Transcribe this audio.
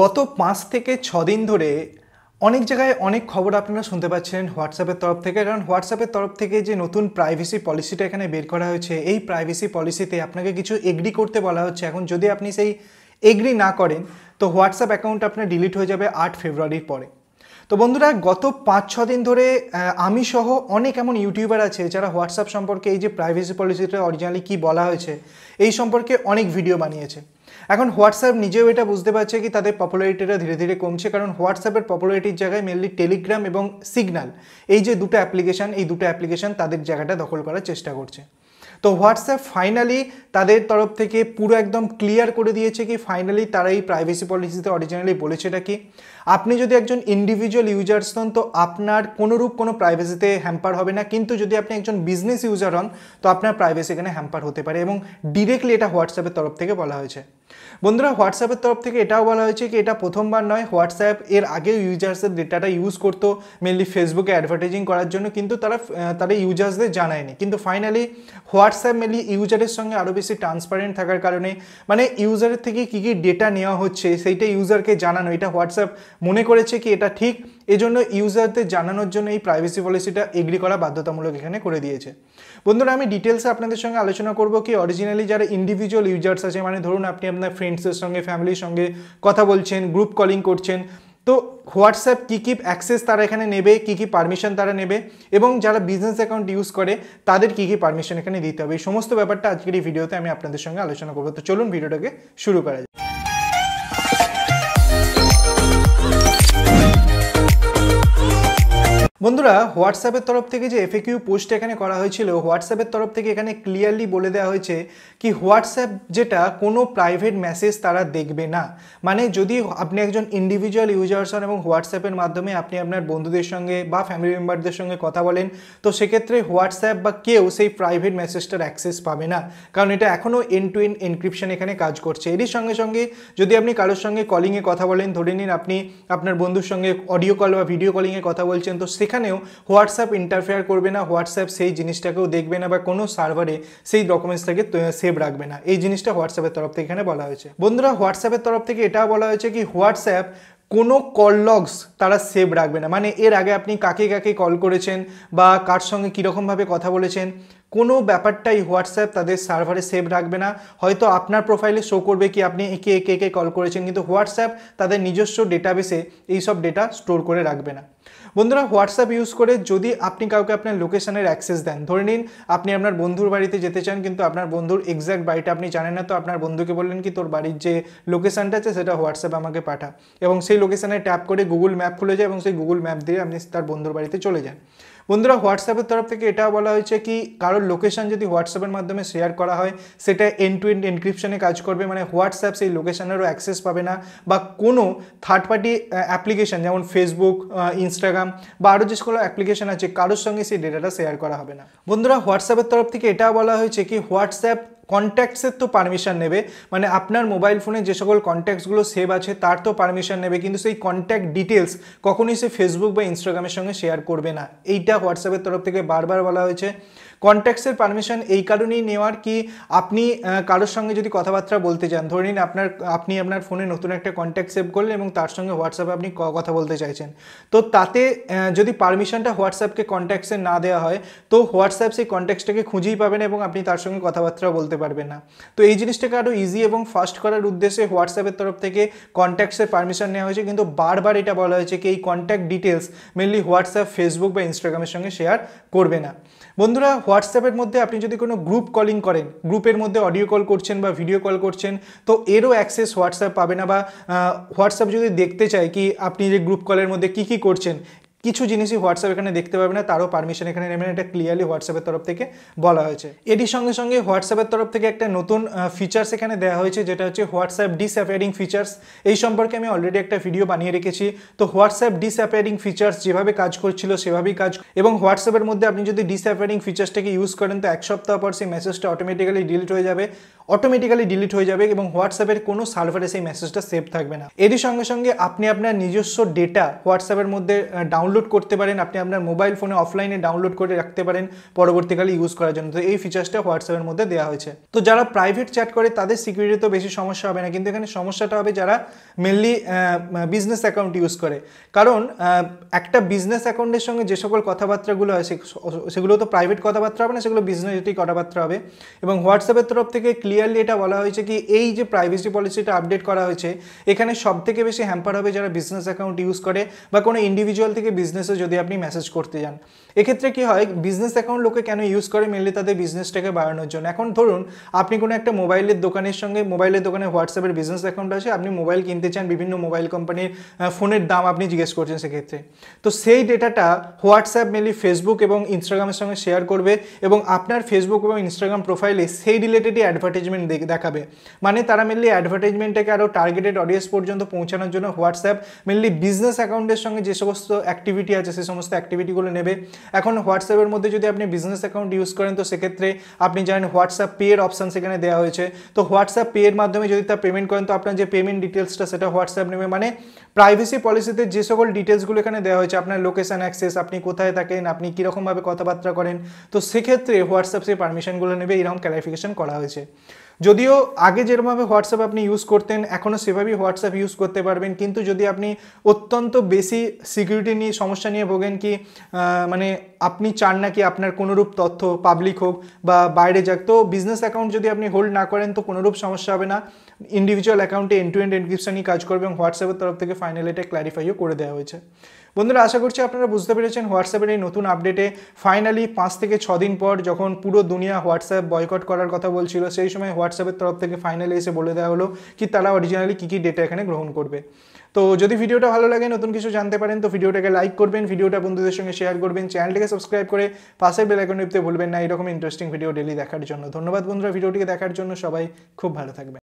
গত পাঁচ থেকে ছদিন ধরে অনেক জায়গায় অনেক খবর আপনারা শুনতে পাচ্ছেন হোয়াটসঅ্যাপের তরফ থেকে কারণ হোয়াটসঅ্যাপের তরফ থেকে যে নতুন প্রাইভেসি পলিসিটা এখানে বের করা হয়েছে এই প্রাইভেসি পলিসিতে আপনাকে কিছু এগ্রি করতে বলা হচ্ছে এখন যদি আপনি সেই এগ্রি না করেন তো হোয়াটসঅ্যাপ অ্যাকাউন্ট আপনার ডিলিট হয়ে যাবে আট ফেব্রুয়ারির পরে তো বন্ধুরা গত পাঁচ ছ দিন ধরে আমি সহ অনেক এমন ইউটিউবার আছে যারা হোয়াটসঅ্যাপ সম্পর্কে এই যে প্রাইভেসি পলিসিটা অরিজিনালি কী বলা হয়েছে এই সম্পর্কে অনেক ভিডিও বানিয়েছে এখন হোয়াটসঅ্যাপ নিজেও এটা বুঝতে পারছে কি তাদের পপুলারিটিটা ধীরে ধীরে কমছে কারণ হোয়াটসঅ্যাপের পপুলারিটির জায়গায় মেনলি টেলিগ্রাম এবং সিগন্যাল এই যে দুটো অ্যাপ্লিকেশান এই দুটো অ্যাপ্লিকেশান তাদের জায়গাটা দখল করার চেষ্টা করছে তো হোয়াটসঅ্যাপ ফাইনালি তাদের তরফ থেকে পুরো একদম ক্লিয়ার করে দিয়েছে কি ফাইনালি তারা এই প্রাইভেসি পলিসিতে অরিজিনালি বলেছে এটা কি আপনি যদি একজন ইন্ডিভিজুয়াল ইউজার্স হন তো আপনার কোনোরূপ কোনো প্রাইভেসিতে হ্যাম্পার হবে না কিন্তু যদি আপনি একজন বিজনেস ইউজার হন তো আপনার প্রাইভেসি এখানে হ্যাম্পার হতে পারে এবং ডিরেক্টলি এটা হোয়াটসঅ্যাপের তরফ থেকে বলা হয়েছে বন্ধুরা হোয়াটসঅ্যাপের তরফ থেকে এটাও বলা হয়েছে কি এটা প্রথমবার নয় হোয়াটসঅ্যাপ এর আগেও ইউজার্সের ডেটাটা ইউজ করতো মেনলি ফেসবুকে অ্যাডভার্টাইজিং করার জন্য কিন্তু তারা তারা ইউজার্সদের জানায়নি কিন্তু ফাইনালি হোয়াটসঅ্যাপ মেনলি ইউজারের সঙ্গে আরও বেশি ট্রান্সপারেন্ট থাকার কারণে মানে ইউজারের থেকে কী কী ডেটা নেওয়া হচ্ছে সেইটা ইউজারকে জানানো এটা হোয়াটসঅ্যাপ মনে করেছে কি এটা ঠিক এজন্য ইউজারদের জানানোর জন্য এই প্রাইভেসি পলিসিটা এগ্রি করা বাধ্যতামূলক এখানে করে দিয়েছে বন্ধুরা আমি ডিটেলসে আপনাদের সঙ্গে আলোচনা করব কি অরিজিনালি যারা ইন্ডিভিজুয়াল ইউজার্স আছে মানে ধরুন আপনি আপনার ফ্রেন্ডসের সঙ্গে ফ্যামিলির সঙ্গে কথা বলছেন গ্রুপ কলিং করছেন তো হোয়াটসঅ্যাপ কী কী অ্যাক্সেস তারা এখানে নেবে কী কী পারমিশন তারা নেবে এবং যারা বিজনেস অ্যাকাউন্ট ইউজ করে তাদের কী কী পারমিশন এখানে দিতে হবে এই সমস্ত ব্যাপারটা আজকের এই ভিডিওতে আমি আপনাদের সঙ্গে আলোচনা করবো তো চলুন ভিডিওটাকে শুরু করা যায় বন্ধুরা হোয়াটসঅ্যাপের তরফ থেকে যে এফএকিউ পোস্ট এখানে করা হয়েছিল হোয়াটসঅ্যাপের তরফ থেকে এখানে ক্লিয়ারলি বলে দেওয়া হয়েছে কি হোয়াটসঅ্যাপ যেটা কোনো প্রাইভেট মেসেজ তারা দেখবে না মানে যদি আপনি একজন ইন্ডিভিজুয়াল ইউজার্স হন এবং হোয়াটসঅ্যাপের মাধ্যমে আপনি আপনার বন্ধুদের সঙ্গে বা ফ্যামিলি মেম্বারদের সঙ্গে কথা বলেন তো সেক্ষেত্রে হোয়াটসঅ্যাপ বা কেউ সেই প্রাইভেট মেসেজটার অ্যাক্সেস পাবে না কারণ এটা এখনও এন টু এন এনক্রিপশন এখানে কাজ করছে এরই সঙ্গে সঙ্গে যদি আপনি কারোর সঙ্গে কলিংয়ে কথা বলেন ধরে নিন আপনি আপনার বন্ধুর সঙ্গে অডিও কল বা ভিডিও কলিংয়ে কথা বলছেন তো সেখানে সেখানেও হোয়াটসঅ্যাপ ইন্টারফেয়ার করবে না হোয়াটসঅ্যাপ সেই জিনিসটাকেও দেখবে না বা কোনো সার্ভারে সেই ডকুমেন্টসটাকে সেভ রাখবে না এই জিনিসটা হোয়াটসঅ্যাপের তরফ থেকে এখানে বলা হয়েছে বন্ধুরা হোয়াটসঅ্যাপের তরফ থেকে এটাও বলা হয়েছে কি হোয়াটসঅ্যাপ কোনো কল লগস তারা সেভ রাখবে না মানে এর আগে আপনি কাকে কাকে কল করেছেন বা কার সঙ্গে কীরকমভাবে কথা বলেছেন কোনো ব্যাপারটাই হোয়াটসঅ্যাপ তাদের সার্ভারে সেভ রাখবে না হয়তো আপনার প্রোফাইলে শো করবে কি আপনি একে একে একে কল করেছেন কিন্তু হোয়াটসঅ্যাপ তাদের নিজস্ব ডেটাবেসে এই সব ডেটা স্টোর করে রাখবে না বন্ধুরা হোয়াটসঅ্যাপ ইউজ করে যদি আপনি কাউকে আপনার লোকেশনের অ্যাক্সেস দেন ধরে নিন আপনি আপনার বন্ধুর বাড়িতে যেতে চান কিন্তু আপনার বন্ধুর এক্স্যাক্ট বাড়িটা আপনি জানেন না তো আপনার বন্ধুকে বললেন কি তোর বাড়ির যে লোকেশানটা আছে সেটা হোয়াটসঅ্যাপ আমাকে পাঠা এবং সেই লোকেশানে ট্যাপ করে গুগল ম্যাপ খুলে যায় এবং সেই গুগল ম্যাপ দিয়ে আপনি তার বন্ধুর বাড়িতে চলে যান বন্ধুরা হোয়াটসঅ্যাপের তরফ থেকে এটা বলা হয়েছে কি কারোর লোকেশান যদি হোয়াটসঅ্যাপের মাধ্যমে শেয়ার করা হয় সেটা এন টু এন্ড এনক্রিপশনে কাজ করবে মানে হোয়াটসঅ্যাপ সেই লোকেশানেরও অ্যাক্সেস পাবে না বা কোনো থার্ড পার্টি অ্যাপ্লিকেশান যেমন ফেসবুক ইনস্টাগ্রাম বা আরও যে সকল অ্যাপ্লিকেশান আছে কারোর সঙ্গে সেই ডেটাটা শেয়ার করা হবে না বন্ধুরা হোয়াটসঅ্যাপের তরফ থেকে এটা বলা হয়েছে কি হোয়াটসঅ্যাপ কন্ট্যাক্টসের তো পারমিশন নেবে মানে আপনার মোবাইল ফোনে যে সকল কন্ট্যাক্টসগুলো সেভ আছে তার তো পারমিশন নেবে কিন্তু সেই কন্ট্যাক্ট ডিটেলস কখনোই সে ফেসবুক বা ইনস্টাগ্রামের সঙ্গে শেয়ার করবে না এইটা হোয়াটসঅ্যাপের তরফ থেকে বারবার বলা হয়েছে কন্ট্যাক্টসের পারমিশন এই কারণেই নেওয়ার কি আপনি কারোর সঙ্গে যদি কথাবার্তা বলতে চান ধরে নিন আপনার আপনি আপনার ফোনে নতুন একটা কন্ট্যাক্ট সেভ করলেন এবং তার সঙ্গে হোয়াটসঅ্যাপে আপনি কথা বলতে চাইছেন তো তাতে যদি পারমিশনটা হোয়াটসঅ্যাপকে কন্ট্যাক্টসে না দেওয়া হয় তো হোয়াটসঅ্যাপ সেই কন্ট্যাক্টসটাকে খুঁজেই পাবেন এবং আপনি তার সঙ্গে কথাবার্তা বলতে পারবেন না তো এই জিনিসটাকে আরও ইজি এবং ফাস্ট করার উদ্দেশ্যে হোয়াটসঅ্যাপের তরফ থেকে কন্ট্যাক্টসের পারমিশন নেওয়া হয়েছে কিন্তু বারবার এটা বলা হয়েছে কি এই contact details mainly WhatsApp Facebook বা ইনস্টাগ্রামের সঙ্গে শেয়ার করবে না বন্ধুরা হোয়াটসঅ্যাপের মধ্যে আপনি যদি কোনো গ্রুপ কলিং করেন গ্রুপের মধ্যে অডিও কল করছেন বা ভিডিও কল করছেন তো এরও অ্যাক্সেস হোয়াটসঅ্যাপ পাবে না বা হোয়াটসঅ্যাপ যদি দেখতে চায় কি আপনি যে গ্রুপ কলের মধ্যে কি কি করছেন কিছু জিনিসই হোয়াটসঅ্যাপ এখানে দেখতে পাবে না তারও পারমিশন এখানে নেবেন এটা ক্লিয়ারলি হোয়াটসঅ্যাপের তরফ থেকে বলা হয়েছে এটির সঙ্গে সঙ্গে হোয়াটসঅ্যাপের তরফ থেকে একটা নতুন ফিচার্স এখানে দেওয়া হয়েছে যেটা হচ্ছে হোয়াটসঅ্যাপ ডিসঅ্যাপেয়ারিং ফিচার্স এই সম্পর্কে আমি অলরেডি একটা ভিডিও বানিয়ে রেখেছি তো হোয়াটসঅ্যাপ ডিসঅ্যাপেয়ারিং ফিচার্স যেভাবে কাজ করছিল সেভাবেই কাজ এবং হোয়াটসঅ্যাপের মধ্যে আপনি যদি ডিসঅ্যাপেয়ারিং ফিচার্সটাকে ইউজ করেন তো এক সপ্তাহ পর সেই মেসেজটা অটোমেটিক্যালি ডিলিট হয়ে যাবে অটোমেটিক্যালি ডিলিট হয়ে যাবে এবং হোয়াটসঅ্যাপের কোনো সার্ভারে সেই মেসেজটা সেভ থাকবে না এরই সঙ্গে সঙ্গে আপনি আপনার নিজস্ব ডেটা হোয়াটসঅ্যাপের মধ্যে ডাউনলোড ডাউনলোড করতে পারেন আপনি আপনার মোবাইল ফোনে অফলাইনে ডাউনলোড করে রাখতে পারেন পরবর্তীকালে ইউজ করার জন্য তো এই ফিচার্সটা হোয়াটসঅ্যাপের মধ্যে দেওয়া হয়েছে তো যারা প্রাইভেট চ্যাট করে তাদের সিকিউরিটি তো বেশি সমস্যা হবে না কিন্তু এখানে সমস্যাটা হবে যারা মেনলি বিজনেস অ্যাকাউন্ট ইউজ করে কারণ একটা বিজনেস অ্যাকাউন্টের সঙ্গে যে সকল কথাবার্তাগুলো হয় সেগুলো তো প্রাইভেট কথাবার্তা হবে না সেগুলো বিজনেসেটিক কথাবার্তা হবে এবং হোয়াটসঅ্যাপের তরফ থেকে ক্লিয়ারলি এটা বলা হয়েছে কি এই যে প্রাইভেসি পলিসিটা আপডেট করা হয়েছে এখানে সব থেকে বেশি হ্যাম্পার হবে যারা বিজনেস অ্যাকাউন্ট ইউজ করে বা কোনো ইন্ডিভিজুয়াল থেকে বিজনেসে যদি আপনি মেসেজ করতে যান এক্ষেত্রে কি হয় বিজনেস অ্যাকাউন্ট লোকে কেন ইউজ করে মেনলি তাদের বিজনেসটাকে বাড়ানোর জন্য এখন ধরুন আপনি কোনো একটা মোবাইলের দোকানের সঙ্গে মোবাইলের দোকানে হোয়াটসঅ্যাপের বিজনেস অ্যাকাউন্ট আছে আপনি মোবাইল কিনতে চান বিভিন্ন মোবাইল কোম্পানির ফোনের দাম আপনি জিজ্ঞেস করছেন সেক্ষেত্রে তো সেই ডেটাটা হোয়াটসঅ্যাপ মেনলি ফেসবুক এবং ইনস্টাগ্রামের সঙ্গে শেয়ার করবে এবং আপনার ফেসবুক এবং ইনস্টাগ্রাম প্রোফাইলে সেই রিলেটেডই অ্যাডভার্টাইজমেন্ট দেখাবে মানে তারা মেনলি অ্যাডভার্টাইজমেন্টটাকে আরও টার্গেটেড অডিয়েন্স পর্যন্ত পৌঁছানোর জন্য হোয়াটসঅ্যাপ মেনলি বিজনেস অ্যাকাউন্টের সঙ্গে যে সমস্ত অ্যাক্টিভিটি আছে সে সমস্ত অ্যাক্টিভিটিগুলো নেবে এখন হোয়াটসঅ্যাপের মধ্যে যদি আপনি বিজনেস অ্যাকাউন্ট ইউজ করেন তো সেক্ষেত্রে আপনি জানেন হোয়াটসঅ্যাপ এর অপশান সেখানে দেওয়া হয়েছে তো হোয়াটসঅ্যাপ এর মাধ্যমে যদি তার পেমেন্ট করেন তো আপনার যে পেমেন্ট ডিটেলসটা সেটা হোয়াটসঅ্যাপ নেবে মানে প্রাইভেসি পলিসিতে যে সকল ডিটেলসগুলো এখানে দেওয়া হয়েছে আপনার লোকেশান অ্যাক্সেস আপনি কোথায় থাকেন আপনি কীরকমভাবে কথাবার্তা করেন তো সেক্ষেত্রে হোয়াটসঅ্যাপ সেই পারমিশনগুলো নেবে এরকম ক্যালিফিকেশন করা হয়েছে যদিও আগে যেরকমভাবে হোয়াটসঅ্যাপ আপনি ইউজ করতেন এখনও সেভাবেই হোয়াটসঅ্যাপ ইউজ করতে পারবেন কিন্তু যদি আপনি অত্যন্ত বেশি সিকিউরিটি নিয়ে সমস্যা নিয়ে ভোগেন কি মানে আপনি চান নাকি আপনার কোনোরূপ তথ্য পাবলিক হোক বা বাইরে যাক তো বিজনেস অ্যাকাউন্ট যদি আপনি হোল্ড না করেন তো কোনোরূপ সমস্যা হবে না ইন্ডিভিজুয়াল অ্যাকাউন্টে এন টু এন্ড এনক্রিপশনই কাজ করবে এবং হোয়াটসঅ্যাপের তরফ থেকে ফাইনাল এটা ক্ল্যারিফাইও করে দেওয়া হয়েছে বন্ধুরা আশা করছি আপনারা বুঝতে পেরেছেন হোয়াটসঅ্যাপের এই নতুন আপডেটে ফাইনালি পাঁচ থেকে ছ দিন পর যখন পুরো দুনিয়া হোয়াটসঅ্যাপ বয়কট করার কথা বলছিল সেই সময় হোয়াটসঅ্যাপের তরফ থেকে ফাইনালি এসে বলে দেওয়া হলো কি তারা অরিজিনালি কী কী ডেটা এখানে গ্রহণ করবে তো যদি ভিডিওটা ভালো লাগে নতুন কিছু জানতে পারেন তো ভিডিওটাকে লাইক করবেন ভিডিওটা বন্ধুদের সঙ্গে শেয়ার করবেন চ্যানেলটাকে সাবস্ক্রাইব করে পাশের বেলাইকন টিপতে ভুলবেন না এরকম ইন্টারেস্টিং ভিডিও ডেলি দেখার জন্য ধন্যবাদ বন্ধুরা ভিডিওটিকে দেখার জন্য সবাই খুব ভালো থাকবেন